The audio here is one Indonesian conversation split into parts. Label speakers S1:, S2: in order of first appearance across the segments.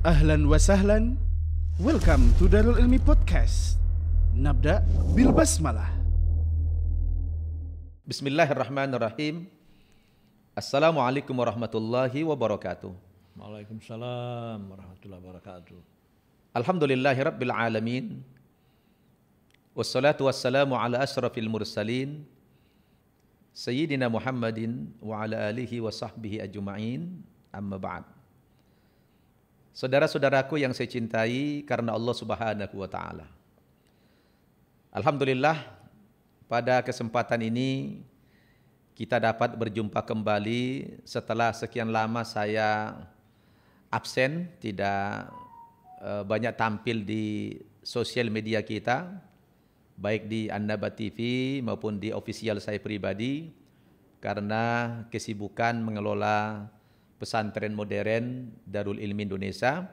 S1: Ahlan wa sahlan. Welcome to Darul Ilmi Podcast. Nabda bil basmalah. Bismillahirrahmanirrahim. Assalamualaikum warahmatullahi wabarakatuh.
S2: Waalaikumsalam warahmatullahi wabarakatuh.
S1: Alhamdulillahi rabbil alamin. Wassalatu wassalamu ala asrafil mursalin. Sayyidina Muhammadin wa ala alihi wa sahbihi ajma'in. Amma ba'd. Saudara-saudaraku yang saya cintai karena Allah Subhanahu wa taala. Alhamdulillah pada kesempatan ini kita dapat berjumpa kembali setelah sekian lama saya absen, tidak eh, banyak tampil di sosial media kita, baik di Annaba TV maupun di official saya pribadi karena kesibukan mengelola Pesantren Modern Darul Ilmi Indonesia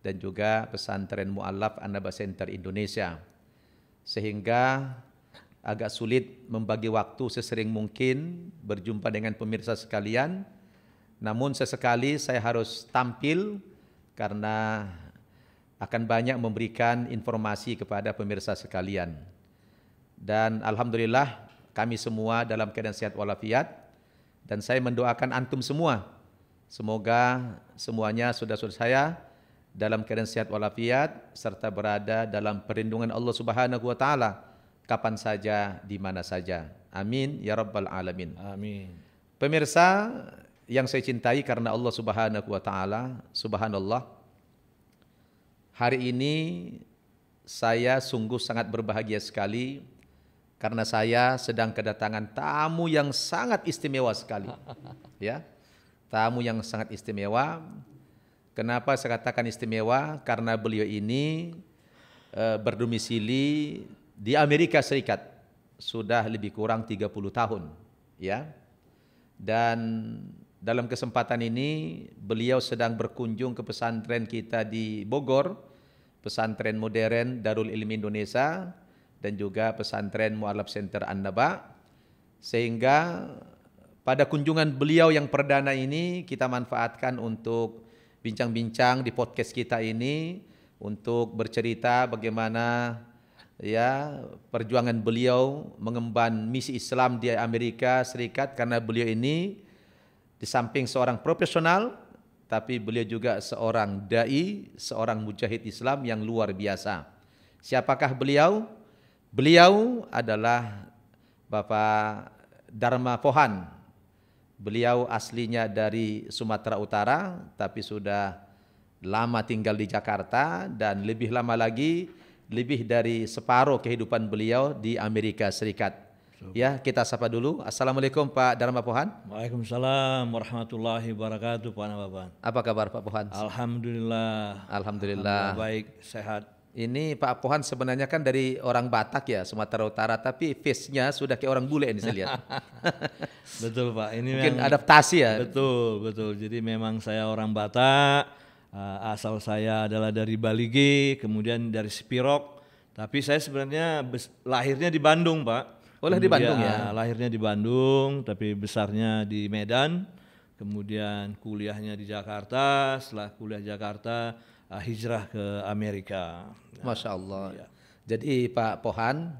S1: dan juga Pesantren Mu'alaf Anaba Center Indonesia. Sehingga agak sulit membagi waktu sesering mungkin berjumpa dengan pemirsa sekalian. Namun sesekali saya harus tampil karena akan banyak memberikan informasi kepada pemirsa sekalian. Dan alhamdulillah kami semua dalam keadaan sehat walafiat dan saya mendoakan antum semua Semoga semuanya sudah saudara saya dalam keadaan sehat walafiat serta berada dalam perlindungan Allah Subhanahu wa taala kapan saja di mana saja. Amin ya rabbal alamin. Amin. Pemirsa yang saya cintai karena Allah Subhanahu wa taala, subhanallah. Hari ini saya sungguh sangat berbahagia sekali karena saya sedang kedatangan tamu yang sangat istimewa sekali. Ya tamu yang sangat istimewa. Kenapa saya katakan istimewa? Karena beliau ini e, berdomisili di Amerika Serikat sudah lebih kurang 30 tahun, ya. Dan dalam kesempatan ini beliau sedang berkunjung ke pesantren kita di Bogor, pesantren modern Darul Ilmi Indonesia dan juga pesantren Mualaf Center An-Naba sehingga pada kunjungan beliau yang perdana ini kita manfaatkan untuk bincang-bincang di podcast kita ini untuk bercerita bagaimana ya perjuangan beliau mengemban misi Islam di Amerika Serikat karena beliau ini di samping seorang profesional tapi beliau juga seorang dai, seorang mujahid Islam yang luar biasa. Siapakah beliau? Beliau adalah Bapak Dharma Pohan Beliau aslinya dari Sumatera Utara tapi sudah lama tinggal di Jakarta dan lebih lama lagi lebih dari separuh kehidupan beliau di Amerika Serikat. Ya, kita sapa dulu. Assalamualaikum Pak Dharma Pohan.
S2: Waalaikumsalam warahmatullahi wabarakatuh Pak Nababan. Apa kabar Pak Pohan?
S1: Alhamdulillah. Alhamdulillah. Alhamdulillah baik, sehat. Ini Pak Pohan sebenarnya kan dari orang Batak ya, Sumatera Utara, tapi face-nya sudah kayak orang bule ini saya lihat.
S2: betul Pak, ini mungkin memang, adaptasi ya. Betul, betul. Jadi memang saya orang Batak, eh, asal saya adalah dari Baligi, kemudian dari Spirok, tapi saya sebenarnya lahirnya di Bandung Pak. Oleh di Bandung ya? Eh, lahirnya di Bandung, tapi besarnya di Medan, kemudian kuliahnya di Jakarta, setelah kuliah Jakarta uh, hijrah ke Amerika. Masya Allah. Ya.
S1: Jadi Pak Pohan,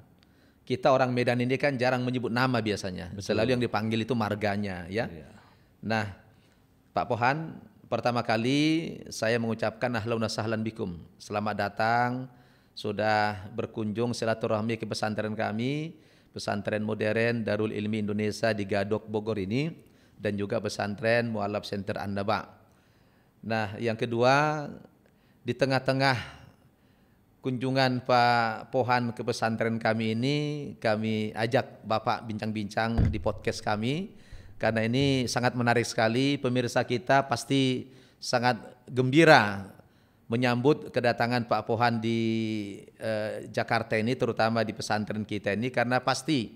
S1: kita orang Medan ini kan jarang menyebut nama biasanya. Betul. Selalu yang dipanggil itu marganya, ya. ya. Nah, Pak Pohan, pertama kali saya mengucapkan ahlan sahlan bikum. Selamat datang, sudah berkunjung silaturahmi ke pesantren kami, pesantren modern Darul Ilmi Indonesia di Gadok Bogor ini, dan juga pesantren Mualaf Center Anda, Pak. Nah, yang kedua di tengah-tengah kunjungan Pak Pohan ke pesantren kami ini kami ajak Bapak bincang-bincang di podcast kami karena ini sangat menarik sekali pemirsa kita pasti sangat gembira menyambut kedatangan Pak Pohan di eh, Jakarta ini terutama di pesantren kita ini karena pasti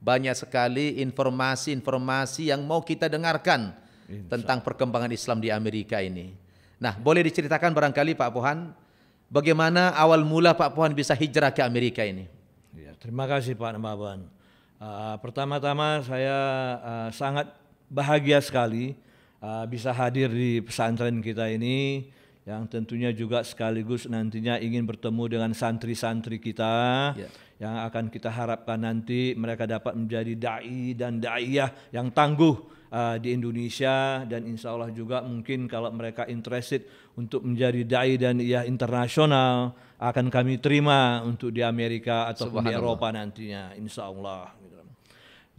S1: banyak sekali informasi-informasi yang mau kita dengarkan Insya. tentang perkembangan Islam di Amerika ini. Nah, boleh diceritakan barangkali Pak Pohan bagaimana awal mula Pak Pohan bisa hijrah ke Amerika
S2: ini? Ya, terima kasih Pak Namaban. Uh, ah, pertama-tama saya uh, sangat bahagia sekali uh, bisa hadir di pesantren kita ini yang tentunya juga sekaligus nantinya ingin bertemu dengan santri-santri kita ya. yang akan kita harapkan nanti mereka dapat menjadi dai dan daiyah yang tangguh uh, di Indonesia dan insya Allah juga mungkin kalau mereka interested untuk menjadi dai dan ya internasional akan kami terima untuk di Amerika atau di Eropa nantinya insya Allah.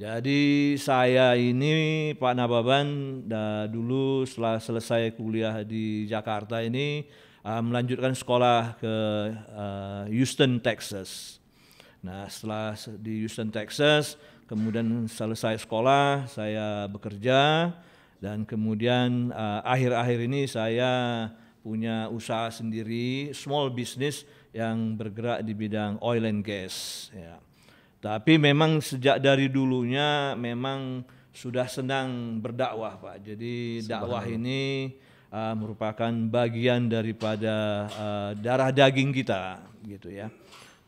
S2: Jadi saya ini Pak Nababan dah dulu setelah selesai kuliah di Jakarta ini uh, melanjutkan sekolah ke uh, Houston Texas. Nah setelah di Houston Texas kemudian selesai sekolah saya bekerja dan kemudian eh, akhir-akhir uh, ini saya punya usaha sendiri small business yang bergerak di bidang oil and gas ya. Tapi memang sejak dari dulunya memang sudah senang berdakwah Pak. Jadi dakwah ini uh, merupakan bagian daripada uh, darah daging kita gitu ya.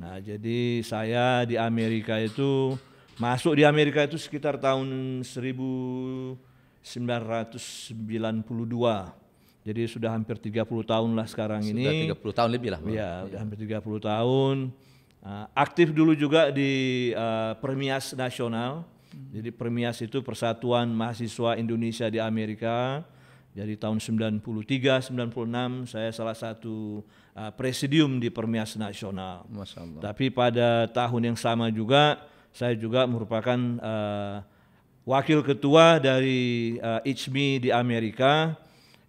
S2: Nah, jadi saya di Amerika itu Masuk di Amerika itu sekitar tahun 1992. Jadi sudah hampir 30 tahun lah sekarang sudah ini. Sudah 30 tahun lebih lah. Iya, sudah iya. hampir 30 tahun. Uh, aktif dulu juga di uh, Permias Nasional. Jadi Permias itu Persatuan Mahasiswa Indonesia di Amerika. Jadi tahun 93, 96 saya salah satu uh, presidium di Permias Nasional. Tapi pada tahun yang sama juga saya juga merupakan uh, wakil ketua dari uh, eh, ICMI e di Amerika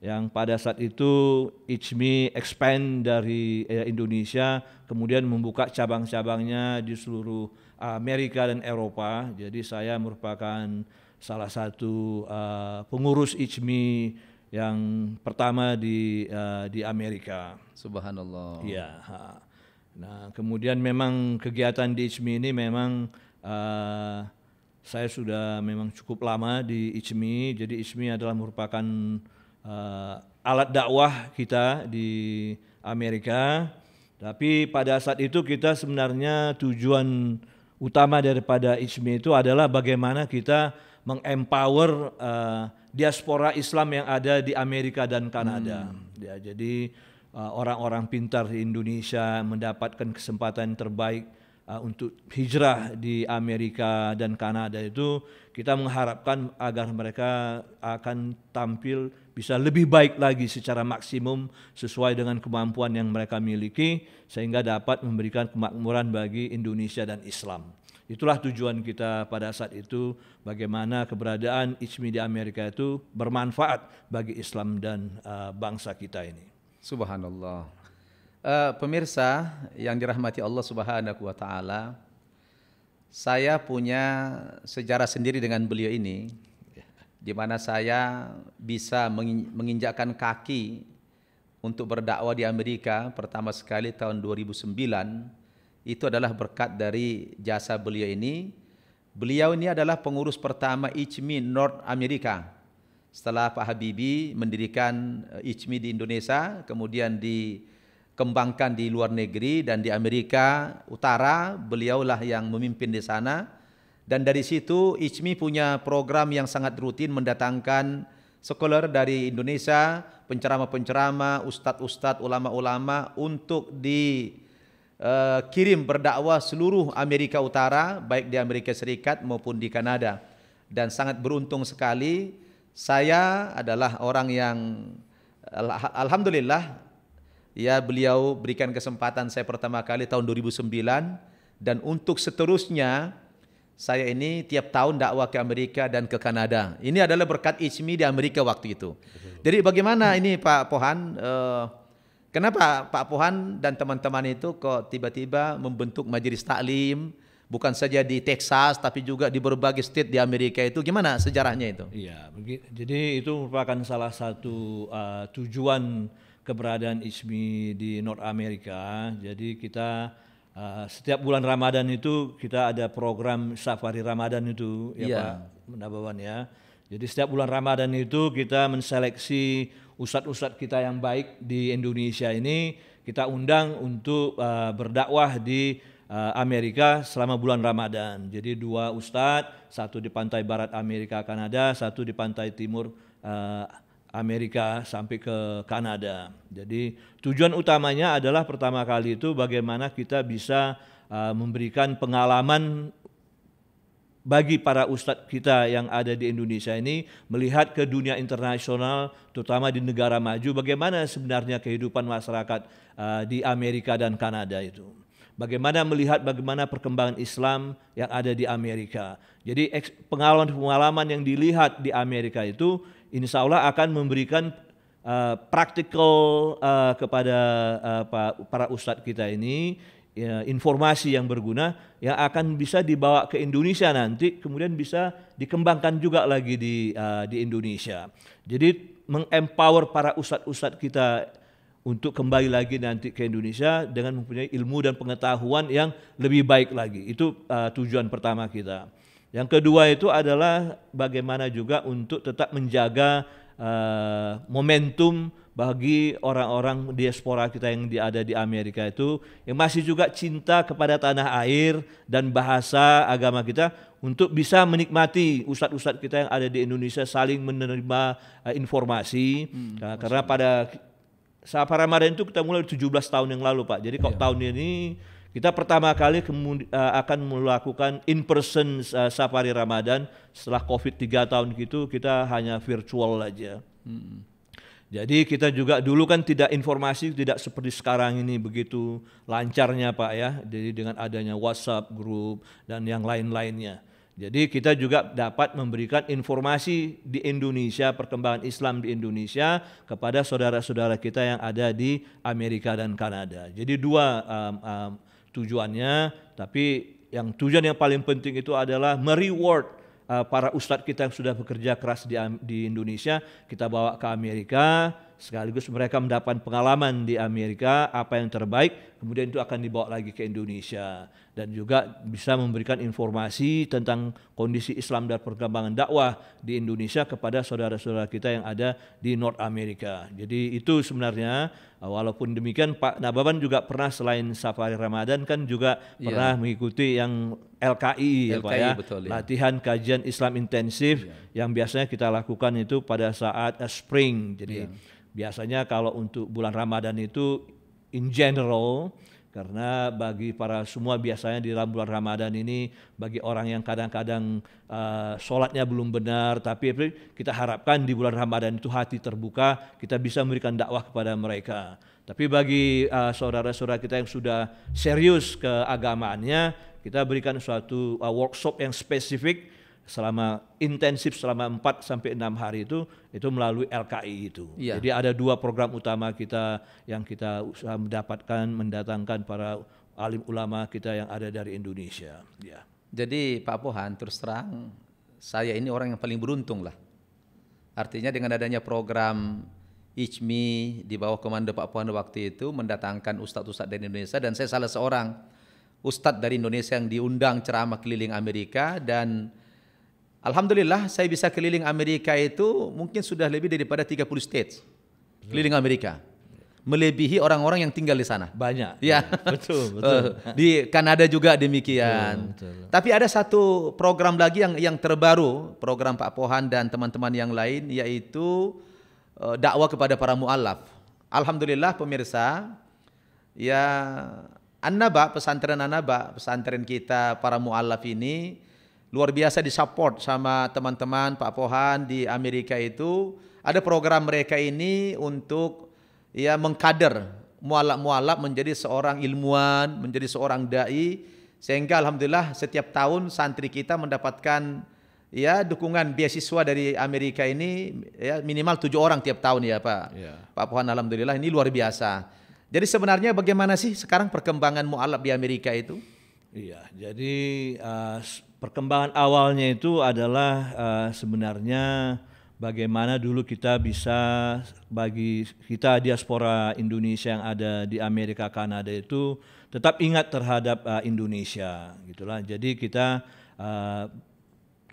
S2: yang pada saat itu ICMI e expand dari uh, Indonesia kemudian membuka cabang-cabangnya di seluruh Amerika dan Eropa. Jadi saya merupakan salah satu uh, pengurus ICMI e yang pertama di uh, di Amerika. Subhanallah. Iya. Nah, kemudian memang kegiatan di ICMI ini memang Uh, saya sudah memang cukup lama di ICMI, jadi ICMI adalah merupakan uh, alat dakwah kita di Amerika. Tapi pada saat itu kita sebenarnya tujuan utama daripada ICMI itu adalah bagaimana kita mengempower uh, diaspora Islam yang ada di Amerika dan Kanada. Hmm. Ya, jadi uh, orang -orang pintar di Indonesia mendapatkan kesempatan terbaik uh, untuk hijrah di Amerika dan Kanada itu kita mengharapkan agar mereka akan tampil bisa lebih baik lagi secara maksimum sesuai dengan kemampuan yang mereka miliki sehingga dapat memberikan kemakmuran bagi Indonesia dan Islam. Itulah tujuan kita pada saat itu bagaimana keberadaan Icmi di Amerika itu bermanfaat bagi Islam dan uh, bangsa kita ini. Subhanallah. Uh, pemirsa yang dirahmati Allah Subhanahu
S1: wa taala, saya punya sejarah sendiri dengan beliau ini di mana saya bisa menginjakkan kaki untuk berdakwah di Amerika pertama sekali tahun 2009 itu adalah berkat dari jasa beliau ini. Beliau ini adalah pengurus pertama ICMI North America. Setelah Pak Habibie mendirikan ICMI eh, di Indonesia, kemudian di kembangkan di luar negeri dan di Amerika Utara, beliaulah yang memimpin di sana. Dan dari situ ICMI punya program yang sangat rutin mendatangkan sekuler dari Indonesia, pencerama-pencerama, ustadz-ustadz, ulama-ulama untuk dikirim eh, uh, berdakwah seluruh Amerika Utara, baik di Amerika Serikat maupun di Kanada. Dan sangat beruntung sekali saya adalah orang yang alhamdulillah ya beliau berikan kesempatan saya pertama kali tahun 2009 dan untuk seterusnya saya ini tiap tahun dakwah ke Amerika dan ke Kanada. Ini adalah berkat ismi di Amerika waktu itu. Jadi bagaimana ini Pak Pohan? Uh, kenapa Pak Pohan dan teman-teman itu kok tiba-tiba membentuk majelis taklim? Bukan saja di Texas, tapi juga di berbagai state di Amerika itu. Gimana sejarahnya itu? Iya,
S2: jadi itu merupakan salah satu uh, tujuan keberadaan ISMI di North America. Jadi kita uh, setiap bulan Ramadan itu kita ada program safari Ramadan itu ya yeah. Pak Nababan ya. Jadi setiap bulan Ramadan itu kita menseleksi ustad-ustad kita yang baik di Indonesia ini kita undang untuk uh, berdakwah di uh, Amerika selama bulan Ramadan. Jadi dua ustad, satu di pantai barat Amerika Kanada, satu di pantai timur uh, Amerika sampai ke Kanada. Jadi tujuan utamanya adalah pertama kali itu bagaimana kita bisa uh, memberikan pengalaman bagi para ustadz kita yang ada di Indonesia ini melihat ke dunia internasional terutama di negara maju bagaimana sebenarnya kehidupan masyarakat uh, di Amerika dan Kanada itu bagaimana melihat bagaimana perkembangan Islam yang ada di Amerika. Jadi pengalaman-pengalaman yang dilihat di Amerika itu insya Allah akan memberikan uh, praktikal uh, kepada uh, para ustadz kita ini ya, informasi yang berguna yang akan bisa dibawa ke Indonesia nanti kemudian bisa dikembangkan juga lagi di uh, di Indonesia. Jadi mengempower para ustadz-ustadz kita untuk kembali lagi nanti ke Indonesia dengan mempunyai ilmu dan pengetahuan yang lebih baik lagi. Itu uh, tujuan pertama kita. Yang kedua itu adalah bagaimana juga untuk tetap menjaga uh, momentum bagi orang-orang diaspora kita yang ada di Amerika itu yang masih juga cinta kepada tanah air dan bahasa agama kita untuk bisa menikmati ustadz-ustadz kita yang ada di Indonesia saling menerima uh, informasi hmm, uh, karena pada saat Ramadan itu kita mulai 17 tahun yang lalu Pak. Jadi kok yeah. tahun ini kita pertama kali kemudi, uh, akan melakukan in person uh, safari Ramadan setelah Covid 3 tahun gitu kita hanya virtual aja. Hmm. Jadi kita juga dulu kan tidak informasi tidak seperti sekarang ini begitu lancarnya Pak ya. Jadi dengan adanya WhatsApp grup dan yang lain-lainnya. Jadi kita juga dapat memberikan informasi di Indonesia, perkembangan Islam di Indonesia kepada saudara-saudara kita yang ada di Amerika dan Kanada. Jadi dua um, um, tujuannya, tapi yang tujuan yang paling penting itu adalah mereward uh, para ustadz kita yang sudah bekerja keras di, di Indonesia, kita bawa ke Amerika, sekaligus mereka mendapat pengalaman di Amerika apa yang terbaik kemudian itu akan dibawa lagi ke Indonesia dan juga bisa memberikan informasi tentang kondisi Islam dan perkembangan dakwah di Indonesia kepada saudara-saudara kita yang ada di North America. Jadi itu sebenarnya uh, walaupun demikian Pak Nababan juga pernah selain safari Ramadan kan juga ya. pernah mengikuti yang LKI, LKI ya Pak ya, betul, ya. latihan kajian Islam intensif ya. yang biasanya kita lakukan itu pada saat uh, spring. Jadi ya. biasanya kalau untuk bulan Ramadan itu in general karena bagi para semua biasanya di dalam bulan Ramadan ini bagi orang yang kadang-kadang uh, sholatnya belum benar, tapi kita harapkan di bulan Ramadan itu hati terbuka, kita bisa memberikan dakwah kepada mereka. Tapi bagi eh, saudara-saudara kita yang sudah serius keagamaannya, kita berikan suatu uh, workshop yang spesifik selama intensif selama 4 sampai 6 hari itu itu melalui LKI itu. Ya. Jadi ada dua program utama kita yang kita usaha mendapatkan mendatangkan para alim ulama kita yang ada dari Indonesia. Ya. Jadi Pak Pohan terus terang saya ini orang yang paling
S1: beruntung lah. Artinya dengan adanya program ICMI di bawah komando Pak Pohan waktu itu mendatangkan ustadz-ustadz dari Indonesia dan saya salah seorang ustadz dari Indonesia yang diundang ceramah keliling Amerika dan Alhamdulillah saya bisa keliling Amerika itu mungkin sudah lebih daripada 30 states. Keliling Amerika. Melebihi orang-orang yang tinggal di sana. Banyak. Ya. Iya. Betul,
S2: eh, betul. di
S1: Kanada juga demikian. Betul, betul. Tapi ada satu program lagi yang yang terbaru, program Pak Pohan dan teman-teman yang lain yaitu uh, dakwah kepada para mualaf. Alhamdulillah pemirsa ya Anaba pesantren Anaba, pesantren kita para mualaf ini luar biasa disupport sama teman-teman Pak Pohan di Amerika itu. Ada program mereka ini untuk ya mengkader mualaf-mualaf menjadi seorang ilmuwan, menjadi seorang dai sehingga alhamdulillah setiap tahun santri kita mendapatkan ya dukungan beasiswa dari Amerika ini ya minimal tujuh orang tiap tahun ya Pak. Ya. Pak Pohan alhamdulillah ini luar biasa. Jadi sebenarnya bagaimana sih sekarang perkembangan mualaf di Amerika itu?
S2: Iya, jadi uh, Perkembangan awalnya itu adalah uh, sebenarnya bagaimana dulu kita bisa bagi kita diaspora Indonesia yang ada di Amerika Kanada itu tetap ingat terhadap uh, Indonesia gitulah. Jadi kita uh,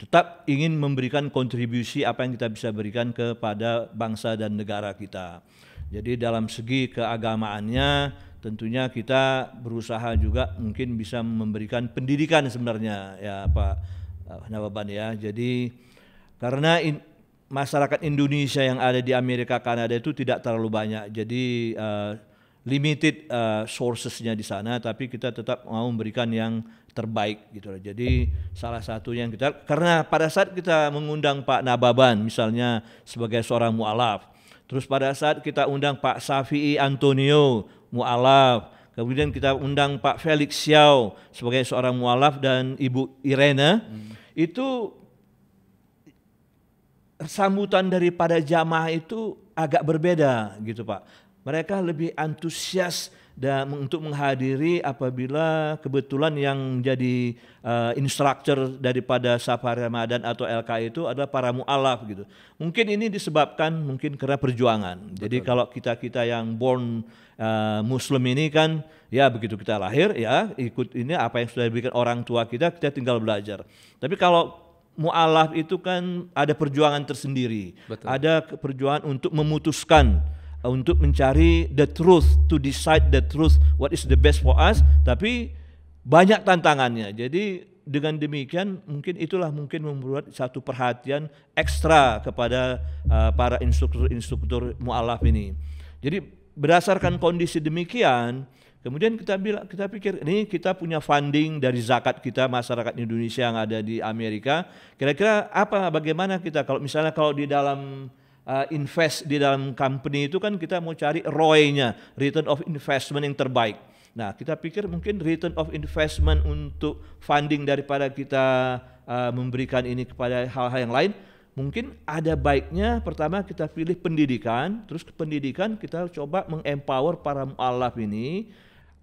S2: tetap ingin memberikan kontribusi apa yang kita bisa berikan kepada bangsa dan negara kita. Jadi dalam segi keagamaannya tentunya kita berusaha juga mungkin bisa memberikan pendidikan sebenarnya ya Pak Nawaban eh, ya. Jadi karena in, masyarakat Indonesia yang ada di Amerika Kanada itu tidak terlalu banyak. Jadi uh, limited uh, sourcesnya di sana tapi kita tetap mau memberikan yang terbaik gitu loh. Jadi salah satu yang kita karena pada saat kita mengundang Pak Nababan misalnya sebagai seorang mualaf Terus pada saat kita undang Pak Safi Antonio mualaf. Kemudian kita undang Pak Felix Xiao sebagai seorang mualaf dan Ibu Irene. Hmm. Itu sambutan daripada jamaah itu agak berbeda gitu Pak. Mereka lebih antusias dan untuk menghadiri apabila kebetulan yang jadi uh, instructor daripada Safari Ramadan atau LK itu adalah para mualaf gitu. Mungkin ini disebabkan mungkin karena perjuangan. Betul. Jadi kalau kita-kita yang born uh, muslim ini kan ya begitu kita lahir ya ikut ini apa yang sudah diberikan orang tua kita kita tinggal belajar. Tapi kalau mualaf itu kan ada perjuangan tersendiri. Betul. Ada perjuangan untuk memutuskan Uh, untuk mencari the truth to decide the truth what is the best for us tapi banyak tantangannya jadi dengan demikian mungkin itulah mungkin membuat satu perhatian ekstra kepada uh, para instruktur-instruktur mualaf ini jadi berdasarkan kondisi demikian Kemudian kita bilang, kita pikir ini kita punya funding dari zakat kita masyarakat Indonesia yang ada di Amerika. Kira-kira apa, bagaimana kita kalau misalnya kalau di dalam Uh, invest di dalam company itu kan kita mau cari ROI-nya, return of investment yang terbaik. Nah, kita pikir mungkin return of investment untuk funding daripada kita uh, memberikan ini kepada hal-hal yang lain, mungkin ada baiknya pertama kita pilih pendidikan, terus ke pendidikan kita coba mengempower para mualaf ini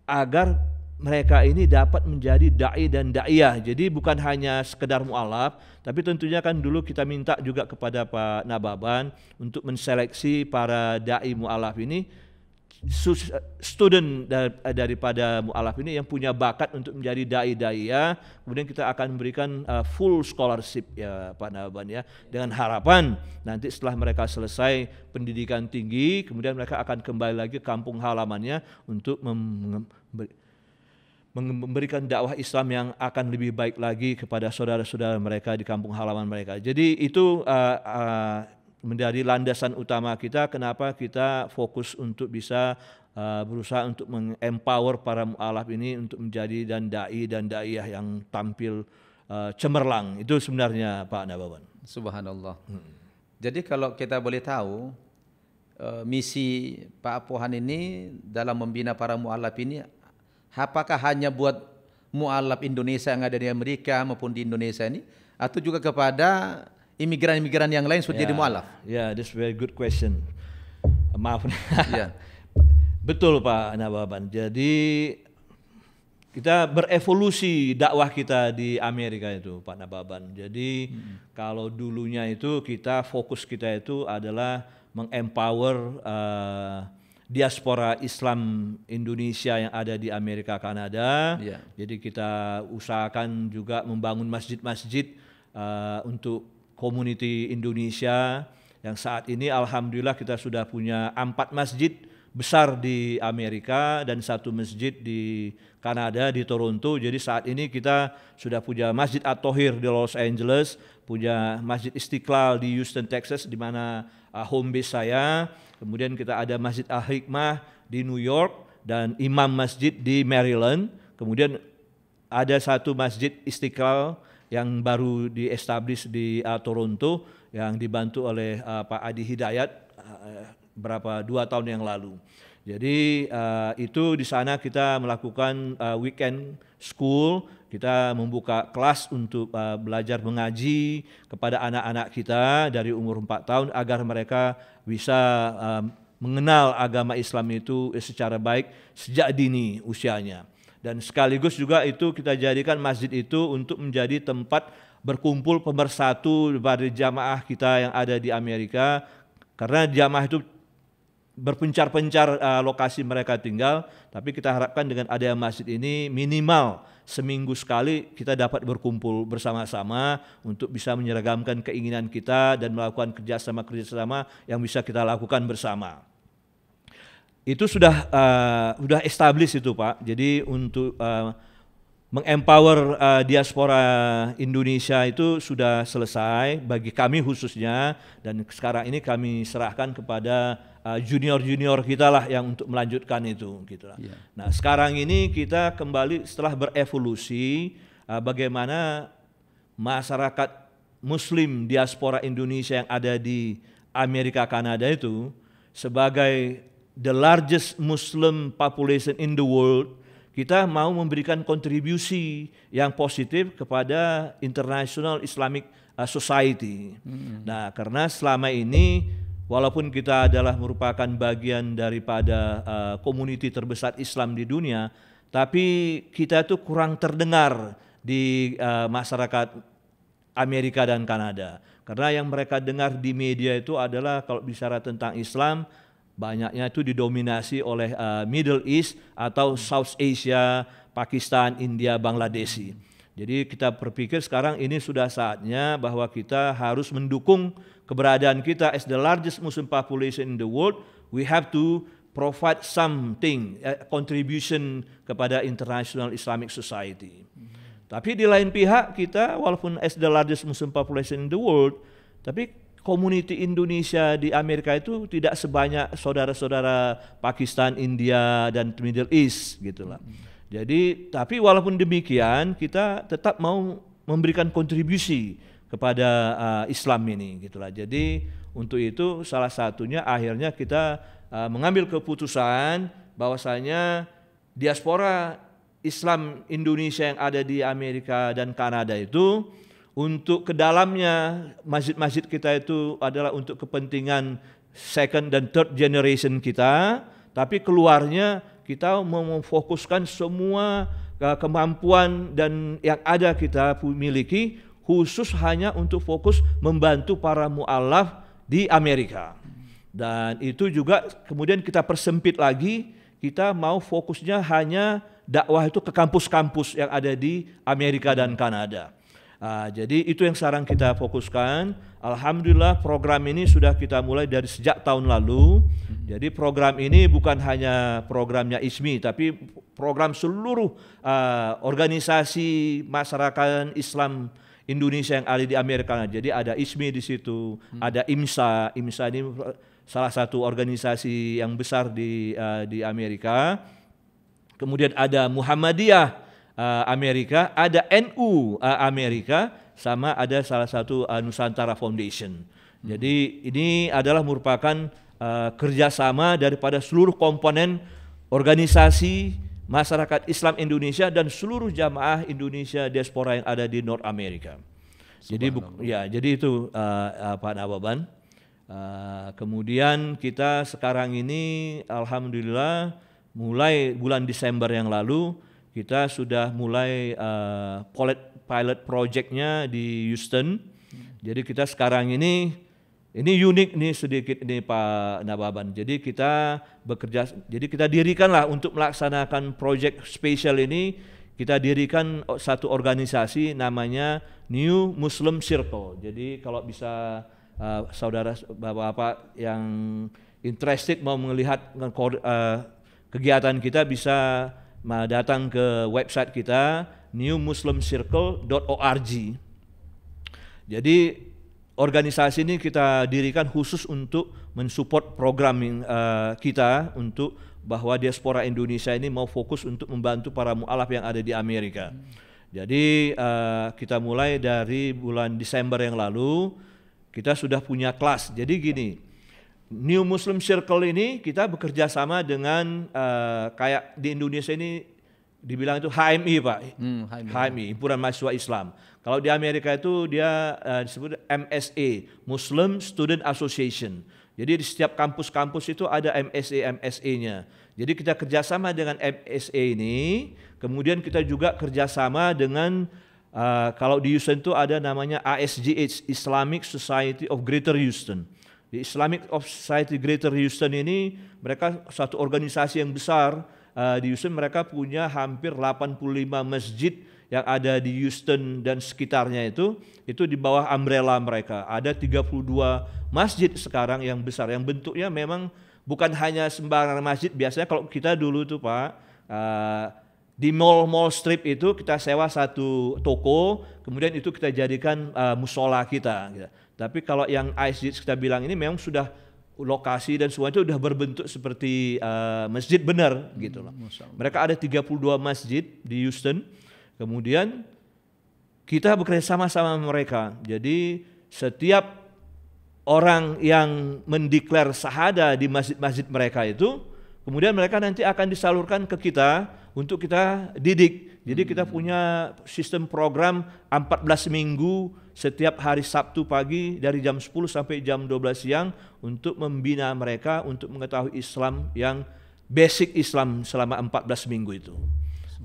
S2: agar mereka ini dapat menjadi dai dan daiyah. Jadi bukan hanya sekedar mualaf, tapi tentunya kan dulu kita minta juga kepada Pak Nababan untuk menseleksi para dai mualaf ini student daripada mualaf ini yang punya bakat untuk menjadi dai daiyah. Kemudian kita akan memberikan uh, full scholarship ya Pak Nababan ya dengan harapan nanti setelah mereka selesai pendidikan tinggi, kemudian mereka akan kembali lagi ke kampung halamannya untuk mem- memberikan dakwah Islam yang akan lebih baik lagi kepada saudara-saudara mereka di kampung halaman mereka. Jadi itu uh, uh, menjadi landasan utama kita kenapa kita fokus untuk bisa uh, berusaha untuk mengempower para mualaf ini untuk menjadi dan dai dan daiyah yang tampil uh, cemerlang. Itu sebenarnya Pak Nabawan. Subhanallah. Hmm. Jadi kalau kita boleh tahu uh, misi Pak Apohan
S1: ini dalam membina para mualaf ini Apakah hanya buat mualaf Indonesia yang ada di Amerika maupun di Indonesia ini atau juga kepada imigran-imigran yang lain sudah yeah. jadi mualaf?
S2: Ya, yeah, this very good question. Maaf. yeah. Betul Pak Nababan. Jadi kita berevolusi dakwah kita di Amerika itu Pak Nababan. Jadi hmm. kalau dulunya itu kita fokus kita itu adalah mengempower uh, diaspora Islam Indonesia yang ada di Amerika Kanada. Ya. Jadi kita usahakan juga membangun masjid-masjid uh, untuk community Indonesia yang saat ini alhamdulillah kita sudah punya empat masjid besar di Amerika dan satu masjid di Kanada di Toronto. Jadi saat ini kita sudah punya Masjid At-Tohir di Los Angeles, punya Masjid Istiqlal di Houston, Texas di mana Uh, home base saya. Kemudian kita ada Masjid Al Hikmah di New York dan Imam Masjid di Maryland. Kemudian ada satu masjid Istiqlal yang baru di-establish di uh, Toronto yang dibantu oleh uh, Pak Adi Hidayat uh, uh berapa dua tahun yang lalu. Jadi uh, itu di sana kita melakukan uh, weekend school, kita membuka kelas untuk uh, belajar mengaji kepada anak-anak kita dari umur 4 tahun agar mereka bisa uh, mengenal agama Islam itu secara baik sejak dini usianya. Dan sekaligus juga itu kita jadikan masjid itu untuk menjadi tempat berkumpul pemersatu dari jamaah kita yang ada di Amerika karena jamaah itu berpencar-pencar uh, lokasi mereka tinggal, tapi kita harapkan dengan adanya masjid ini minimal seminggu sekali kita dapat berkumpul bersama-sama untuk bisa menyeragamkan keinginan kita dan melakukan kerjasama-kerjasama yang bisa kita lakukan bersama. Itu sudah uh, sudah established itu Pak. Jadi untuk uh, mengempower uh, diaspora Indonesia itu sudah selesai bagi kami khususnya dan sekarang ini kami serahkan kepada Ah, junior-junior kita lah yang untuk melanjutkan itu gitu lah. Yeah. Nah, sekarang ini kita kembali setelah berevolusi uh, bagaimana masyarakat muslim diaspora Indonesia yang ada di Amerika Kanada itu sebagai the largest muslim population in the world kita mau memberikan kontribusi yang positif kepada international Islamic ah, society. Mm. Nah, karena selama ini walaupun kita adalah merupakan bagian daripada uh, terbesar Islam di dunia, tapi kita itu kurang terdengar di uh, masyarakat Amerika dan Kanada. Karena yang mereka dengar di media itu adalah kalau bicara tentang Islam banyaknya itu didominasi oleh uh, Middle East atau South Asia, Pakistan, India, Bangladesh. Jadi kita berpikir sekarang ini sudah saatnya bahwa kita harus mendukung keberadaan kita as the largest Muslim population in the world, we have to provide something eh, contribution kepada international Islamic society. Hmm. Tapi di lain pihak kita walaupun as the largest Muslim population in the world, tapi community Indonesia di Amerika itu tidak sebanyak saudara-saudara Pakistan, India dan Middle East gitulah. Hmm. Jadi tapi walaupun demikian kita tetap mau memberikan kontribusi kepada uh, Islam ini gitulah. Jadi untuk itu salah satunya akhirnya kita uh, mengambil keputusan bahwasanya diaspora Islam Indonesia yang ada di Amerika dan Kanada itu untuk ke dalamnya masjid-masjid kita itu adalah untuk kepentingan second dan third generation kita, tapi keluarnya kita memfokuskan semua eh, kemampuan dan yang ada kita miliki khusus hanya untuk fokus membantu para mualaf di Amerika. Dan itu juga kemudian kita persempit lagi, kita mau fokusnya hanya dakwah itu ke kampus-kampus yang ada di Amerika dan Kanada. Uh, jadi itu yang sekarang kita fokuskan. Alhamdulillah program ini sudah kita mulai dari sejak tahun lalu. Jadi program ini bukan hanya programnya ISMI, tapi program seluruh uh, organisasi masyarakat Islam Indonesia yang ada di Amerika. Jadi ada ISMI di situ, hmm. ada IMSA. IMSA ini salah satu organisasi yang besar di uh, di Amerika. Kemudian ada Muhammadiyah uh, Amerika, ada NU uh, eh, Amerika, sama ada salah satu uh, Nusantara Foundation. Hmm. Jadi ini adalah merupakan uh, kerjasama daripada seluruh komponen organisasi masyarakat Islam Indonesia dan seluruh jamaah Indonesia diaspora yang ada di North America. Jadi ya jadi itu uh, eh, uh, Pak Nawaban. Uh, eh, kemudian kita sekarang ini alhamdulillah mulai bulan Desember yang lalu kita sudah mulai uh, pilot pilot projectnya di Houston. Hmm. Jadi kita sekarang ini ini unik nih sedikit ini Pak Nababan. Jadi kita bekerja, jadi kita dirikanlah untuk melaksanakan proyek spesial ini kita dirikan satu organisasi namanya New Muslim Circle. Jadi kalau bisa uh, saudara bapak-bapak yang interested mau melihat uh, kegiatan kita bisa eh, datang ke website kita newmuslimcircle.org. Jadi organisasi ini kita dirikan khusus untuk mensupport program uh, kita untuk bahwa diaspora Indonesia ini mau fokus untuk membantu para mualaf yang ada di Amerika. Hmm. Jadi uh, kita mulai dari bulan Desember yang lalu kita sudah punya kelas. Jadi gini, New Muslim Circle ini kita bekerja sama dengan uh, kayak di Indonesia ini dibilang itu HMI pak, hmm, HMI. HMI Himpunan Mahasiswa Islam. Kalau di Amerika itu dia uh, disebut MSA, Muslim Student Association. Jadi di setiap kampus-kampus itu ada MSA MSA-nya. Jadi kita kerjasama dengan MSA ini, kemudian kita juga kerjasama dengan uh, kalau di Houston itu ada namanya ASGH Islamic Society of Greater Houston. Di Islamic Society Greater Houston ini mereka satu organisasi yang besar uh, di Houston mereka punya hampir 85 masjid yang ada di Houston dan sekitarnya itu itu di bawah umbrella mereka. Ada 32 masjid sekarang yang besar yang bentuknya memang bukan hanya sembarangan masjid. Biasanya kalau kita dulu tuh Pak uh, di mall-mall strip itu kita sewa satu toko, kemudian itu kita jadikan uh, musola kita. Gitu. Tapi kalau yang ISIS kita bilang ini memang sudah lokasi dan semuanya itu sudah berbentuk seperti uh, masjid benar gitu loh. Mereka ada 32 masjid di Houston Kemudian kita bekerja sama sama mereka. Jadi setiap orang yang mendeklar sahada di masjid-masjid mereka itu, kemudian mereka nanti akan disalurkan ke kita untuk kita didik. Jadi kita hmm. punya sistem program 14 minggu setiap hari Sabtu pagi dari jam 10 sampai jam 12 siang untuk membina mereka untuk mengetahui Islam yang basic Islam selama 14 minggu itu.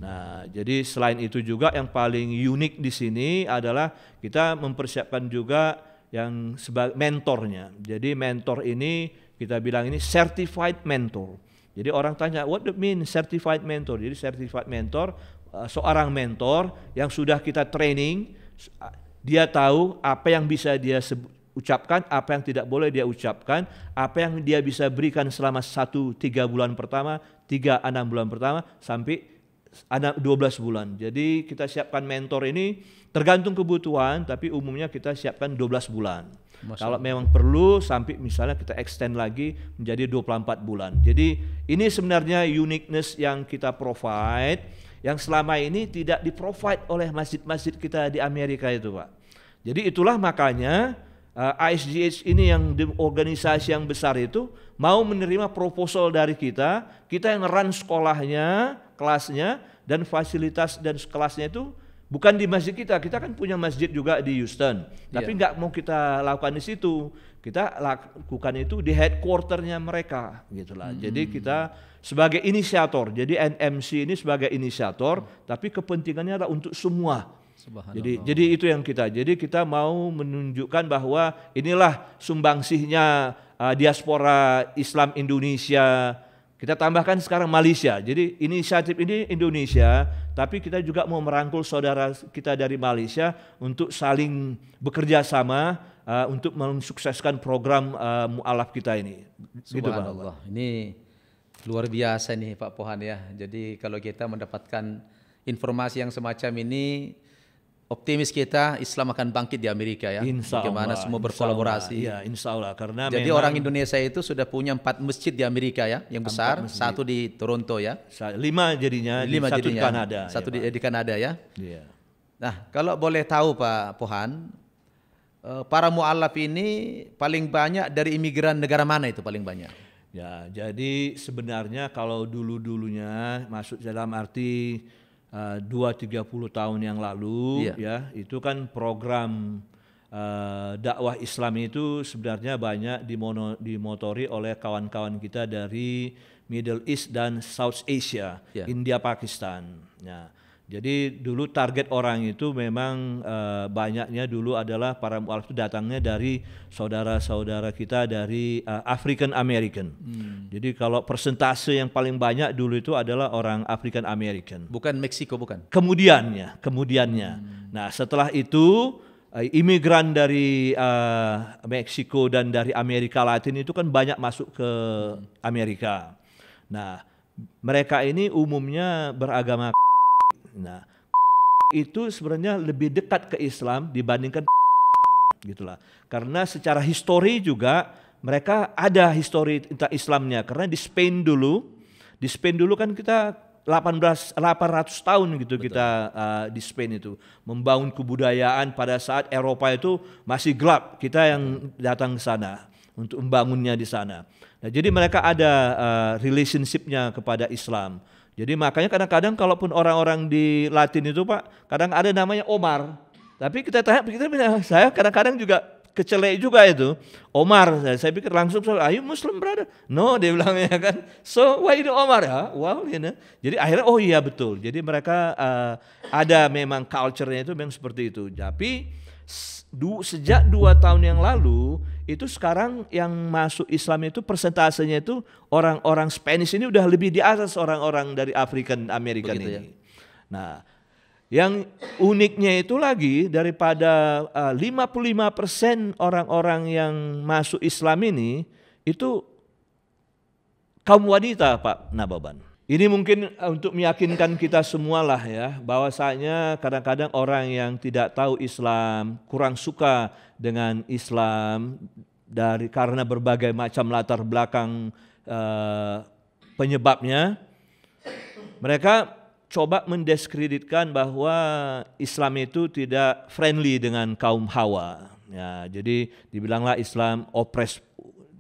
S2: Nah, jadi selain itu juga yang paling unik di sini adalah kita mempersiapkan juga yang sebagai mentornya. Jadi mentor ini kita bilang ini certified mentor. Jadi orang tanya what do mean certified mentor? Jadi certified mentor eh, seorang mentor yang sudah kita training dia tahu apa yang bisa dia ucapkan, apa yang tidak boleh dia ucapkan, apa yang dia bisa berikan selama satu tiga bulan pertama, tiga enam bulan pertama, sampai anak 12 bulan. Jadi kita siapkan mentor ini tergantung kebutuhan tapi umumnya kita siapkan 12 bulan. Masa. Kalau memang perlu sampai misalnya kita extend lagi menjadi 24 bulan. Jadi ini sebenarnya uniqueness yang kita provide yang selama ini tidak di-provide oleh masjid-masjid kita di Amerika itu, Pak. Jadi itulah makanya uh, eh, ISGH ini yang di organisasi yang besar itu mau menerima proposal dari kita, kita yang run sekolahnya, kelasnya dan fasilitas dan kelasnya itu bukan di masjid kita. Kita kan punya masjid juga di Houston, tapi iya. nggak mau kita lakukan di situ. Kita lakukan itu di headquarternya mereka, gitulah. Hmm. Jadi kita sebagai inisiator, jadi NMC ini sebagai inisiator, hmm. tapi kepentingannya adalah untuk semua jadi jadi itu yang kita. Jadi kita mau menunjukkan bahwa inilah sumbangsihnya uh, diaspora Islam Indonesia. Kita tambahkan sekarang Malaysia. Jadi inisiatif ini Indonesia, tapi kita juga mau merangkul saudara kita dari Malaysia untuk saling bekerja sama uh, untuk mensukseskan program uh, mualaf kita ini. Gitu Pak Ini luar
S1: biasa nih Pak Pohan ya. Jadi kalau kita mendapatkan informasi yang semacam ini optimis kita Islam akan bangkit di Amerika ya. Insya Allah. Bagaimana semua berkolaborasi. Insya ya, insya Allah karena Jadi memang, orang Indonesia itu sudah punya empat masjid di Amerika ya, yang besar, satu di Toronto ya. Lima jadinya, lima satu jadinya, ya, di Kanada. Satu ya, di, di Kanada ya. Iya. Nah, kalau boleh tahu Pak Pohan, eh, para mualaf ini paling banyak dari imigran negara mana itu paling banyak?
S2: Ya, jadi sebenarnya kalau dulu-dulunya masuk dalam arti Eh, dua tiga puluh tahun yang lalu yeah. ya itu kan program uh, dakwah Islam itu sebenarnya banyak dimono, dimotori oleh kawan-kawan kita dari Middle East dan South Asia, yeah. India, Pakistan. Ya. Jadi dulu target orang itu memang uh, banyaknya dulu adalah para mualaf itu datangnya dari saudara-saudara kita dari uh, African American. Hmm. Jadi kalau persentase yang paling banyak dulu itu adalah orang African American. Bukan Meksiko bukan? Kemudiannya, kemudiannya. Hmm. Nah setelah itu uh, imigran dari uh, Meksiko dan dari Amerika Latin itu kan banyak masuk ke hmm. Amerika. Nah mereka ini umumnya beragama Nah, itu sebenarnya lebih dekat ke Islam dibandingkan gitulah. Karena secara histori juga mereka ada histori tentang Islamnya karena di Spain dulu, di Spain dulu kan kita 18 800 tahun gitu Betul. kita uh, di Spain itu membangun kebudayaan pada saat Eropa itu masih gelap kita yang datang ke sana untuk membangunnya di sana. Nah, jadi mereka ada uh, relationshipnya kepada Islam. Jadi makanya kadang-kadang kalaupun orang-orang di Latin itu Pak, kadang ada namanya Omar. Tapi kita tanya, kita, ah, saya kadang-kadang juga kecelek juga itu. Omar, saya, saya pikir langsung, are you Muslim brother? No, dia bilang bilangnya kan. So, why do Omar? Ya, Wow you know. Jadi akhirnya, oh iya betul. Jadi mereka uh, ada memang culture-nya itu memang seperti itu. Tapi du, sejak dua tahun yang lalu itu sekarang yang masuk Islam itu persentasenya itu orang-orang Spanish ini udah lebih di atas orang-orang dari African American Begitu ini. Ya. Nah, yang uniknya itu lagi daripada ah, uh, 55% orang-orang yang masuk Islam ini itu kaum wanita Pak Nababan. Ini mungkin eh, untuk meyakinkan kita semualah ya, bahwasanya kadang-kadang orang yang tidak tahu Islam, kurang suka dengan Islam dari karena berbagai macam latar belakang eh, penyebabnya, mereka coba mendiskreditkan bahwa Islam itu tidak friendly dengan kaum Hawa. Ya, jadi dibilanglah Islam oppress uh,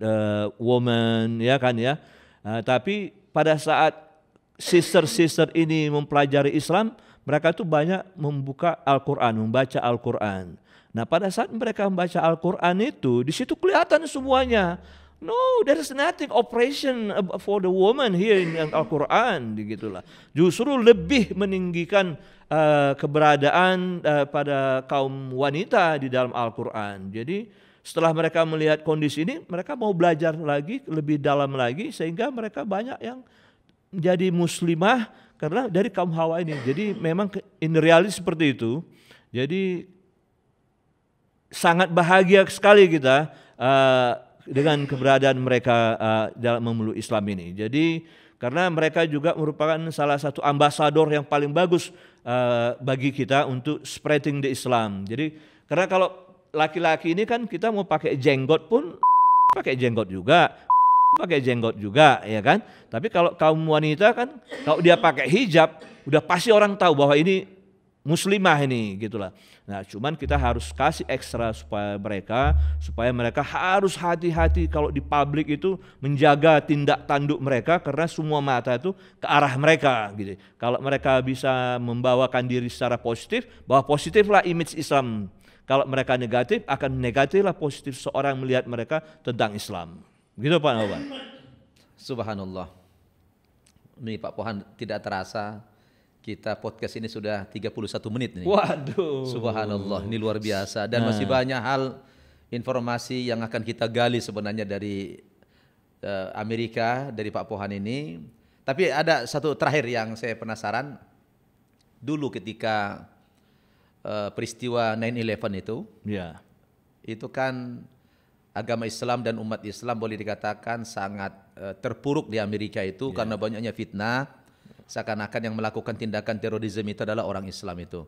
S2: eh, woman, ya kan ya. Uh, tapi pada saat sister-sister ini mempelajari Islam, mereka itu banyak membuka Al-Quran, membaca Al-Quran. Nah pada saat mereka membaca Al-Quran itu, di situ kelihatan semuanya. No, there is nothing operation for the woman here in Al-Quran, gitulah. Justru lebih meninggikan uh, keberadaan uh, pada kaum wanita di dalam Al-Quran. Jadi setelah mereka melihat kondisi ini, mereka mau belajar lagi lebih dalam lagi sehingga mereka banyak yang jadi muslimah karena dari kaum Hawa ini. Jadi memang in realis seperti itu. Jadi sangat bahagia sekali kita uh, dengan keberadaan mereka uh, dalam memeluk Islam ini. Jadi karena mereka juga merupakan salah satu ambasador yang paling bagus uh, bagi kita untuk spreading the Islam. Jadi karena kalau laki-laki ini kan kita mau pakai jenggot pun pakai jenggot juga pakai jenggot juga ya kan. Tapi kalau kaum wanita kan kalau dia pakai hijab udah pasti orang tahu bahwa ini muslimah ini gitulah. Nah, cuman kita harus kasih ekstra supaya mereka supaya mereka harus hati-hati kalau di publik itu menjaga tindak tanduk mereka karena semua mata itu ke arah mereka gitu. Kalau mereka bisa membawakan diri secara positif, bahwa positiflah image Islam. Kalau mereka negatif akan negatiflah positif seorang melihat mereka tentang Islam. Gitu Pak Novan. Subhanallah.
S1: Ini Pak Pohan tidak terasa kita podcast ini sudah 31 menit nih. Waduh. Subhanallah, ini luar biasa dan nah. masih banyak hal informasi yang akan kita gali sebenarnya dari uh, Amerika dari Pak Pohan ini. Tapi ada satu terakhir yang saya penasaran. Dulu ketika uh, peristiwa 9/11 itu, ya. Itu kan agama Islam dan umat Islam boleh dikatakan sangat uh, terpuruk di Amerika itu yeah. karena banyaknya fitnah seakan-akan yang melakukan tindakan terorisme itu adalah orang Islam itu.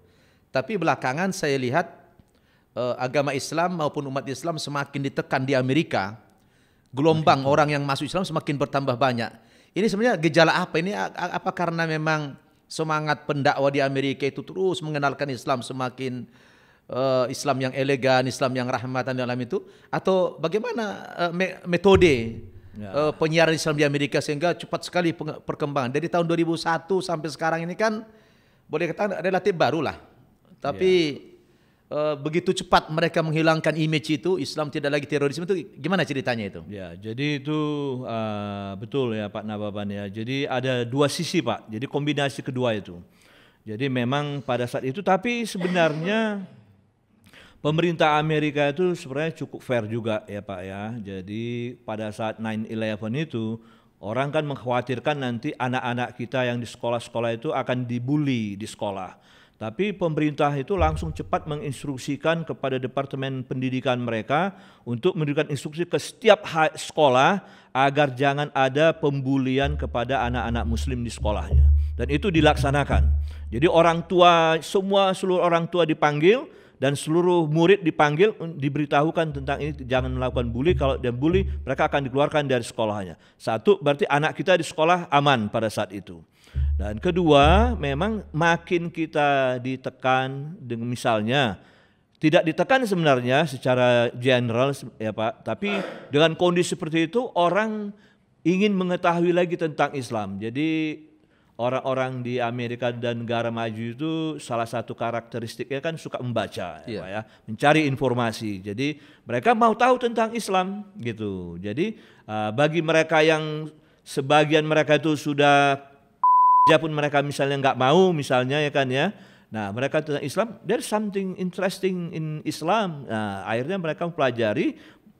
S1: Tapi belakangan saya lihat uh, agama Islam maupun umat Islam semakin ditekan di Amerika. Gelombang okay. orang yang masuk Islam semakin bertambah banyak. Ini sebenarnya gejala apa? Ini apa karena memang semangat pendakwa di Amerika itu terus mengenalkan Islam semakin Eh, Islam yang elegan, Islam yang rahmatan dalam itu atau bagaimana eh, metode ya. uh, penyiaran Islam di Amerika sehingga cepat sekali perkembangan dari tahun 2001 sampai sekarang ini kan boleh kata relatif baru lah. Tapi ya. begitu cepat mereka menghilangkan image itu Islam tidak lagi terorisme
S2: itu gimana ceritanya itu? Ya, jadi itu uh, betul ya Pak Nababan ya. Jadi ada dua sisi Pak. Jadi kombinasi kedua itu. Jadi memang pada saat itu tapi sebenarnya pemerintah Amerika itu sebenarnya cukup fair juga ya Pak ya. Jadi pada saat 9-11 itu orang kan mengkhawatirkan nanti anak-anak kita yang di sekolah-sekolah itu akan dibully di sekolah. Tapi pemerintah itu langsung cepat menginstruksikan kepada Departemen Pendidikan mereka untuk memberikan instruksi ke setiap sekolah agar jangan ada pembulian kepada anak-anak muslim di sekolahnya. Dan itu dilaksanakan. Jadi orang tua, semua seluruh orang tua dipanggil, dan seluruh murid dipanggil diberitahukan tentang ini jangan melakukan bully kalau dia bully mereka akan dikeluarkan dari sekolahnya. Satu berarti anak kita di sekolah aman pada saat itu. Dan kedua, memang makin kita ditekan dengan misalnya tidak ditekan sebenarnya secara general ya Pak, tapi dengan kondisi seperti itu orang ingin mengetahui lagi tentang Islam. Jadi orang-orang di Amerika dan negara maju itu salah satu karakteristiknya kan suka membaca yeah. Iya. ya, mencari informasi. Jadi mereka mau tahu tentang Islam gitu. Jadi uh, bagi mereka yang sebagian mereka itu sudah ya pun mereka misalnya nggak mau misalnya ya kan ya. Nah, mereka tentang Islam, there's something interesting in Islam. Nah, akhirnya mereka mempelajari,